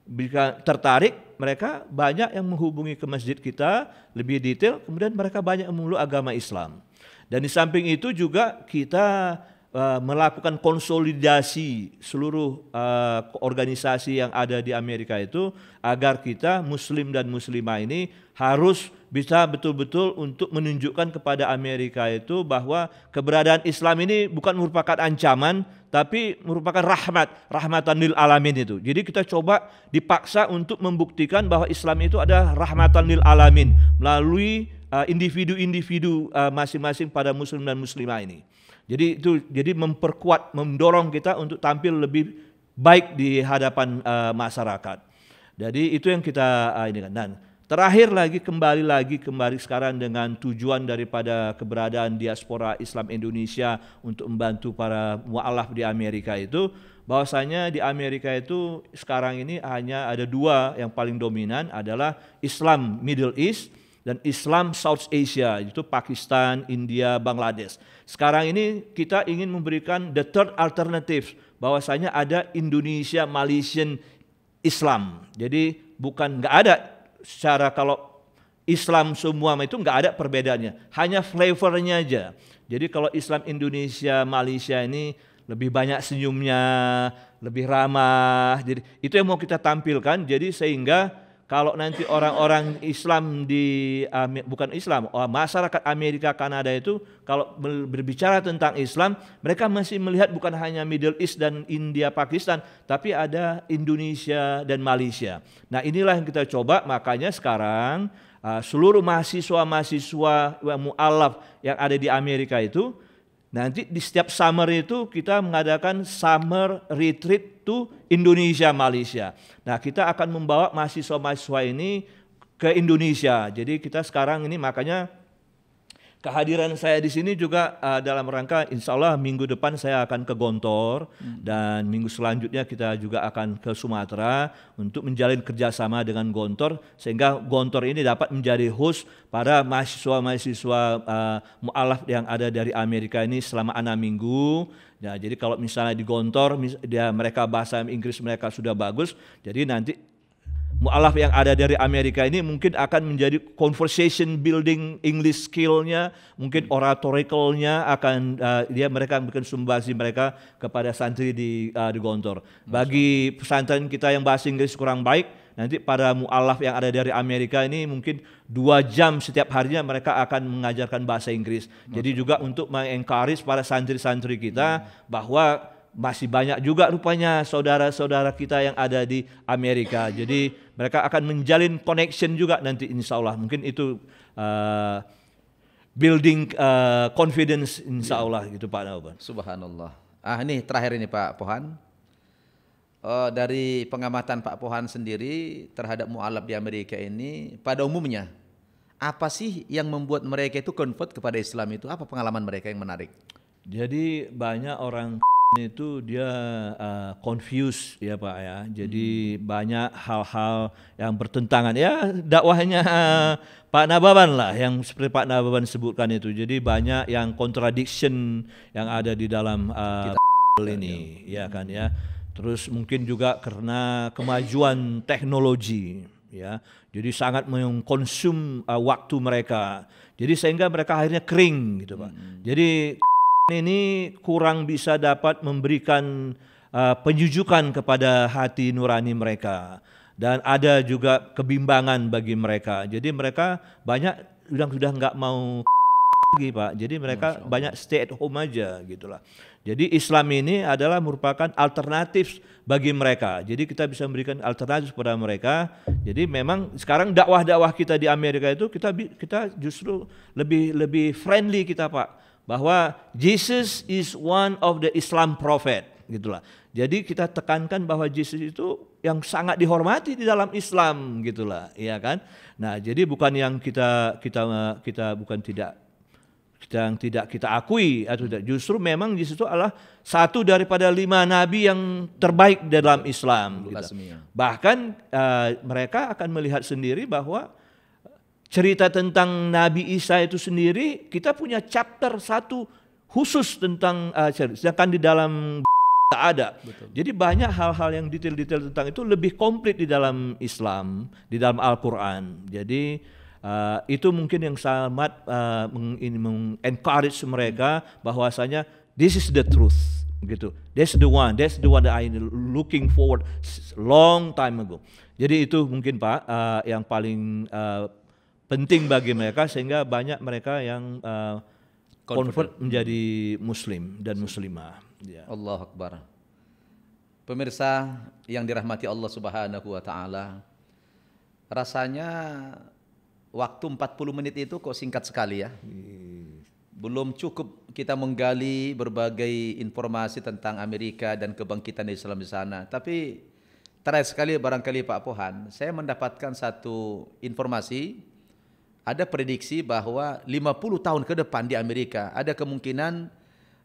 S2: Bila tertarik, mereka banyak yang menghubungi ke masjid kita lebih detail, kemudian mereka banyak yang agama Islam. Dan di samping itu juga kita uh, melakukan konsolidasi seluruh uh, organisasi yang ada di Amerika itu agar kita muslim dan muslimah ini harus bisa betul-betul untuk menunjukkan kepada Amerika itu bahwa keberadaan Islam ini bukan merupakan ancaman tapi merupakan rahmat, rahmatan lil alamin itu. Jadi kita coba dipaksa untuk membuktikan bahwa Islam itu ada rahmatan lil alamin melalui uh, individu-individu uh, masing-masing pada muslim dan muslimah ini. Jadi itu jadi memperkuat, mendorong kita untuk tampil lebih baik di hadapan uh, masyarakat. Jadi itu yang kita uh, ini kan. Dan Terakhir lagi kembali lagi kembali sekarang dengan tujuan daripada keberadaan diaspora Islam Indonesia untuk membantu para mualaf di Amerika itu bahwasanya di Amerika itu sekarang ini hanya ada dua yang paling dominan adalah Islam Middle East dan Islam South Asia yaitu Pakistan, India, Bangladesh. Sekarang ini kita ingin memberikan the third alternative bahwasanya ada Indonesia Malaysian Islam. Jadi bukan nggak ada secara kalau Islam semua itu nggak ada perbedaannya, hanya flavornya aja. Jadi kalau Islam Indonesia, Malaysia ini lebih banyak senyumnya, lebih ramah. Jadi itu yang mau kita tampilkan. Jadi sehingga kalau nanti orang-orang Islam di bukan Islam, oh, masyarakat Amerika Kanada itu kalau berbicara tentang Islam, mereka masih melihat bukan hanya Middle East dan India Pakistan, tapi ada Indonesia dan Malaysia. Nah, inilah yang kita coba makanya sekarang ah, seluruh mahasiswa-mahasiswa mualaf yang ada di Amerika itu nanti di setiap summer itu kita mengadakan summer retreat itu Indonesia Malaysia. Nah, kita akan membawa mahasiswa-mahasiswa ini ke Indonesia. Jadi kita sekarang ini makanya kehadiran saya di sini juga uh, dalam rangka insya Allah minggu depan saya akan ke Gontor hmm. dan minggu selanjutnya kita juga akan ke Sumatera untuk menjalin kerjasama dengan Gontor sehingga Gontor ini dapat menjadi host para mahasiswa-mahasiswa uh, mualaf yang ada dari Amerika ini selama enam minggu. Ya, jadi kalau misalnya di Gontor dia mereka bahasa Inggris mereka sudah bagus, jadi nanti mualaf yang ada dari Amerika ini mungkin akan menjadi conversation building English skill-nya, mungkin hmm. oratorikalnya akan uh, dia mereka memberikan sumbasi mereka kepada santri di uh, di Gontor. Bagi pesantren kita yang bahasa Inggris kurang baik, nanti para mualaf yang ada dari Amerika ini mungkin dua jam setiap harinya mereka akan mengajarkan bahasa Inggris. Jadi juga untuk mengencourage para santri-santri kita hmm. bahwa masih banyak juga rupanya saudara-saudara kita yang ada di Amerika. Jadi mereka akan menjalin connection juga nanti insya Allah. Mungkin itu uh, building uh, confidence insya Allah iya. gitu Pak Nauban. Subhanallah.
S1: Ah ini terakhir ini Pak Pohan. Uh, dari pengamatan Pak Pohan sendiri terhadap mualaf di Amerika ini pada umumnya apa sih yang membuat mereka itu convert kepada Islam itu apa pengalaman mereka yang menarik?
S2: Jadi banyak orang itu dia uh, confused ya Pak ya. Jadi hmm. banyak hal-hal yang bertentangan ya dakwahnya uh, Pak Nababan lah yang seperti Pak Nababan sebutkan itu. Jadi banyak yang contradiction yang ada di dalam uh, eh, Kita ini ya. ya kan ya. Terus mungkin juga karena kemajuan teknologi ya. Jadi sangat mengkonsum uh, waktu mereka. Jadi sehingga mereka akhirnya kering gitu Pak. Hmm. Jadi ini kurang bisa dapat memberikan uh, penjujukan kepada hati nurani mereka dan ada juga kebimbangan bagi mereka. Jadi mereka banyak yang sudah nggak mau lagi pak. Jadi mereka banyak stay at home aja gitulah. Jadi Islam ini adalah merupakan alternatif bagi mereka. Jadi kita bisa memberikan alternatif kepada mereka. Jadi memang sekarang dakwah-dakwah kita di Amerika itu kita kita justru lebih lebih friendly kita pak bahwa Jesus is one of the Islam prophet gitulah. Jadi kita tekankan bahwa Yesus itu yang sangat dihormati di dalam Islam gitulah, ya kan? Nah, jadi bukan yang kita kita kita bukan tidak kita yang tidak kita akui atau tidak. Justru memang Yesus itu adalah satu daripada lima nabi yang terbaik dalam Islam. Gitu. Bahkan uh, mereka akan melihat sendiri bahwa cerita tentang Nabi Isa itu sendiri kita punya chapter satu khusus tentang uh, sedangkan di dalam tak ada. Betul. Jadi banyak hal-hal yang detail-detail tentang itu lebih komplit di dalam Islam, di dalam Al-Qur'an. Jadi uh, itu mungkin yang sangat uh, meng-encourage mereka bahwasanya this is the truth gitu. That's the one, that's the one that I looking forward long time ago. Jadi itu mungkin Pak uh, yang paling uh, penting bagi mereka sehingga banyak mereka yang uh, convert hmm. menjadi muslim dan muslimah. Ya.
S1: Allah Akbar. Pemirsa yang dirahmati Allah Subhanahu wa taala. Rasanya waktu 40 menit itu kok singkat sekali ya. Belum cukup kita menggali berbagai informasi tentang Amerika dan kebangkitan Islam di sana. Tapi terakhir sekali barangkali Pak Pohan, saya mendapatkan satu informasi ada prediksi bahwa 50 tahun ke depan di Amerika ada kemungkinan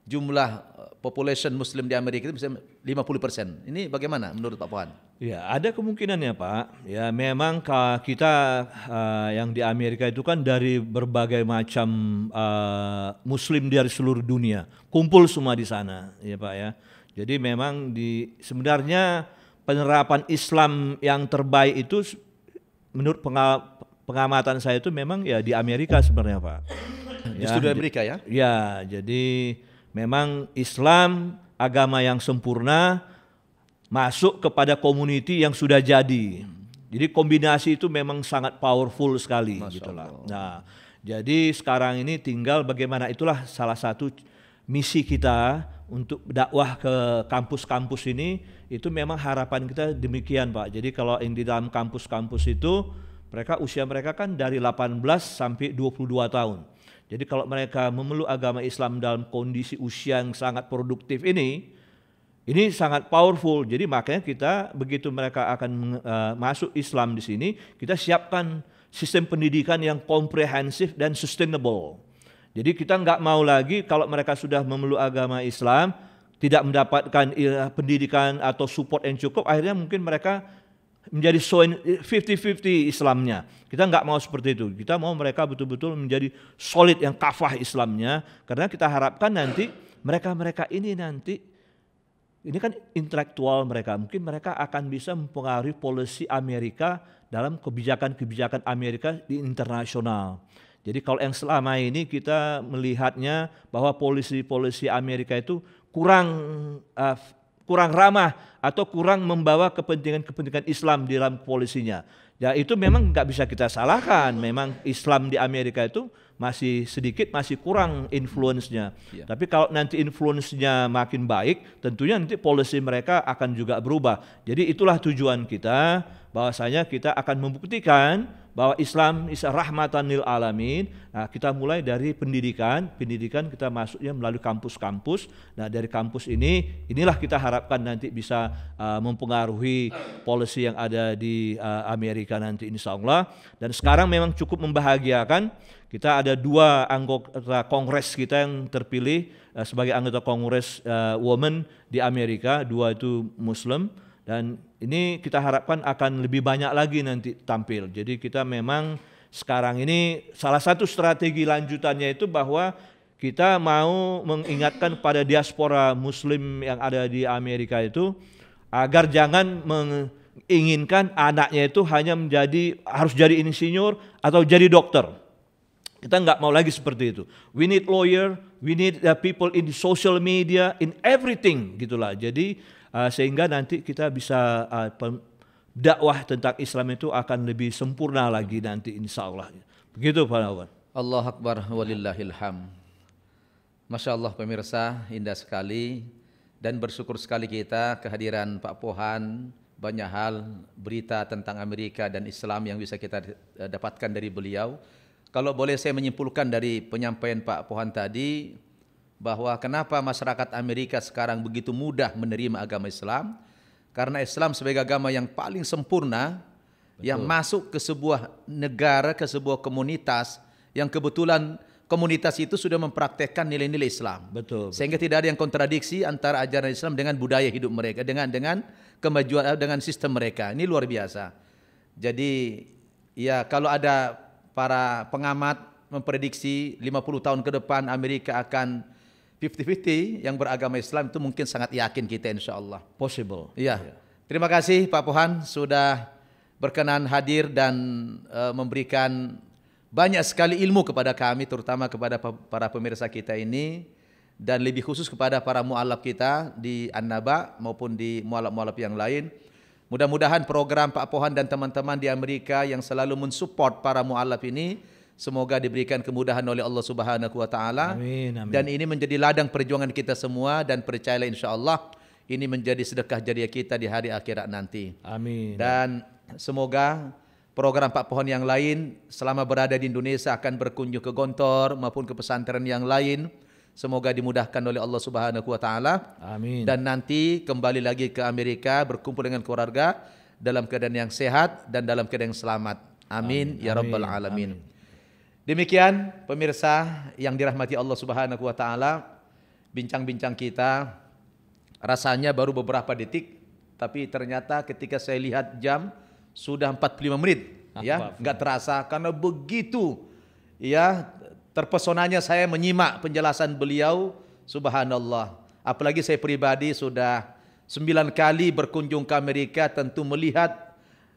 S1: jumlah eh, population muslim di Amerika itu bisa 50%. Ini bagaimana menurut Pak Puan?
S2: Ya, ada kemungkinannya, Pak. Ya, memang kita uh, yang di Amerika itu kan dari berbagai macam uh, muslim dari seluruh dunia, kumpul semua di sana, ya, Pak ya. Jadi memang di sebenarnya penerapan Islam yang terbaik itu menurut pengalaman pengamatan saya itu memang ya di Amerika sebenarnya Pak. Ya, di ya, Amerika ya? Ya, jadi memang Islam agama yang sempurna masuk kepada komuniti yang sudah jadi. Jadi kombinasi itu memang sangat powerful sekali gitulah. Nah, jadi sekarang ini tinggal bagaimana itulah salah satu misi kita untuk dakwah ke kampus-kampus ini itu memang harapan kita demikian Pak. Jadi kalau yang di dalam kampus-kampus itu mereka usia mereka kan dari 18 sampai 22 tahun. Jadi kalau mereka memeluk agama Islam dalam kondisi usia yang sangat produktif ini, ini sangat powerful. Jadi makanya kita begitu mereka akan eh, masuk Islam di sini, kita siapkan sistem pendidikan yang komprehensif dan sustainable. Jadi kita nggak mau lagi kalau mereka sudah memeluk agama Islam, tidak mendapatkan pendidikan atau support yang cukup, akhirnya mungkin mereka menjadi so 50-50 eh, Islamnya. Kita nggak mau seperti itu. Kita mau mereka betul-betul menjadi solid yang kafah Islamnya. Karena kita harapkan nanti mereka-mereka ini nanti ini kan intelektual mereka. Mungkin mereka akan bisa mempengaruhi polisi Amerika dalam kebijakan-kebijakan Amerika di internasional. Jadi kalau yang selama ini kita melihatnya bahwa polisi-polisi Amerika itu kurang uh, kurang ramah atau kurang membawa kepentingan-kepentingan Islam di dalam polisinya. Ya itu memang nggak bisa kita salahkan. Memang Islam di Amerika itu masih sedikit masih kurang influence-nya. Ya. Tapi kalau nanti influence-nya makin baik, tentunya nanti polisi mereka akan juga berubah. Jadi itulah tujuan kita bahwasanya kita akan membuktikan bahwa Islam is rahmatan lil alamin. Nah, kita mulai dari pendidikan, pendidikan kita masuknya melalui kampus-kampus. Nah, dari kampus ini inilah kita harapkan nanti bisa uh, mempengaruhi polisi yang ada di uh, Amerika nanti insya Allah. Dan sekarang memang cukup membahagiakan kita ada dua anggota kongres kita yang terpilih uh, sebagai anggota kongres uh, woman di Amerika, dua itu Muslim dan ini kita harapkan akan lebih banyak lagi nanti tampil. Jadi kita memang sekarang ini salah satu strategi lanjutannya itu bahwa kita mau mengingatkan pada diaspora muslim yang ada di Amerika itu agar jangan menginginkan anaknya itu hanya menjadi harus jadi insinyur atau jadi dokter. Kita nggak mau lagi seperti itu. We need lawyer, we need the people in the social media, in everything gitulah. Jadi uh, sehingga nanti kita bisa uh, dakwah tentang Islam itu akan lebih sempurna lagi nanti insya Allah. Begitu Pak Awan. Allah Akbar walillahilham. Masya Allah pemirsa, indah sekali
S1: dan bersyukur sekali kita kehadiran Pak Pohan banyak hal berita tentang Amerika dan Islam yang bisa kita eh, dapatkan dari beliau. Kalau boleh saya menyimpulkan dari penyampaian Pak Pohan tadi, bahwa kenapa masyarakat Amerika sekarang begitu mudah menerima agama Islam karena Islam sebagai agama yang paling sempurna Betul. yang masuk ke sebuah negara ke sebuah komunitas yang kebetulan komunitas itu sudah mempraktekkan nilai-nilai Islam. Betul. Sehingga tidak ada yang kontradiksi antara ajaran Islam dengan budaya hidup mereka, dengan dengan kemajuan eh, dengan sistem mereka. Ini luar biasa. Jadi ya kalau ada para pengamat memprediksi 50 tahun ke depan Amerika akan 50-50 yang beragama Islam itu mungkin sangat yakin kita insya Allah. Possible. Iya. Yeah. Terima kasih Pak Pohan sudah berkenan hadir dan uh, memberikan banyak sekali ilmu kepada kami terutama kepada para pemirsa kita ini dan lebih khusus kepada para mualaf kita di Annaba maupun di mualaf-mualaf yang lain. Mudah-mudahan program Pak Pohan dan teman-teman di Amerika yang selalu mensupport para mualaf ini Semoga diberikan kemudahan oleh Allah Subhanahu wa taala. Dan ini menjadi ladang perjuangan kita semua dan percayalah insyaallah ini menjadi sedekah jariah kita di hari akhirat nanti. Amin. Dan semoga program Pak Pohon yang lain selama berada di Indonesia akan berkunjung ke Gontor maupun ke pesantren yang lain. Semoga dimudahkan oleh Allah Subhanahu wa taala. Amin. Dan nanti kembali lagi ke Amerika berkumpul dengan keluarga dalam keadaan yang sehat dan dalam keadaan yang selamat. Amin, Amin. ya rabbal alamin. Amin. Demikian pemirsa yang dirahmati Allah Subhanahu wa taala, bincang-bincang kita rasanya baru beberapa detik tapi ternyata ketika saya lihat jam sudah 45 menit ah, ya, nggak terasa karena begitu ya terpesonanya saya menyimak penjelasan beliau subhanallah. Apalagi saya pribadi sudah 9 kali berkunjung ke Amerika tentu melihat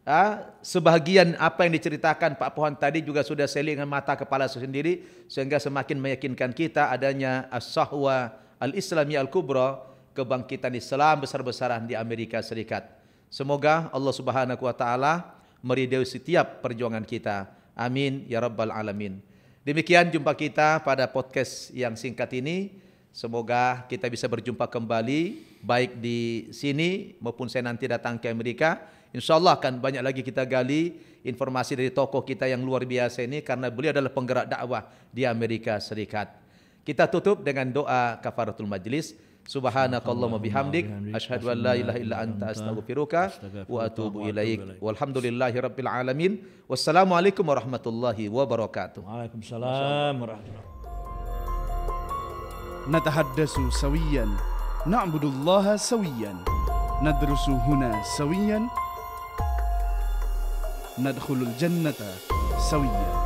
S1: ha, ah, sebagian apa yang diceritakan Pak Pohan tadi juga sudah saya lihat dengan mata kepala saya sendiri sehingga semakin meyakinkan kita adanya as-sahwa al-islami al-kubra kebangkitan Islam besar-besaran di Amerika Serikat. Semoga Allah Subhanahu wa taala meridai setiap perjuangan kita. Amin ya rabbal alamin. Demikian jumpa kita pada podcast yang singkat ini. Semoga kita bisa berjumpa kembali baik di sini maupun saya nanti datang ke Amerika Insyaallah Allah akan banyak lagi kita gali informasi dari tokoh kita yang luar biasa ini karena beliau adalah penggerak dakwah di Amerika Serikat. Kita tutup dengan doa kafaratul majlis. Subhanakallahumma bihamdik asyhadu an la ilaha illa anta astaghfiruka wa atubu ilaik. Walhamdulillahi rabbil alamin. Wassalamualaikum warahmatullahi wabarakatuh. Waalaikumsalam warahmatullahi. نتحدث سويا نعبد الله سويا ندرس هنا ندخل الجنة سويا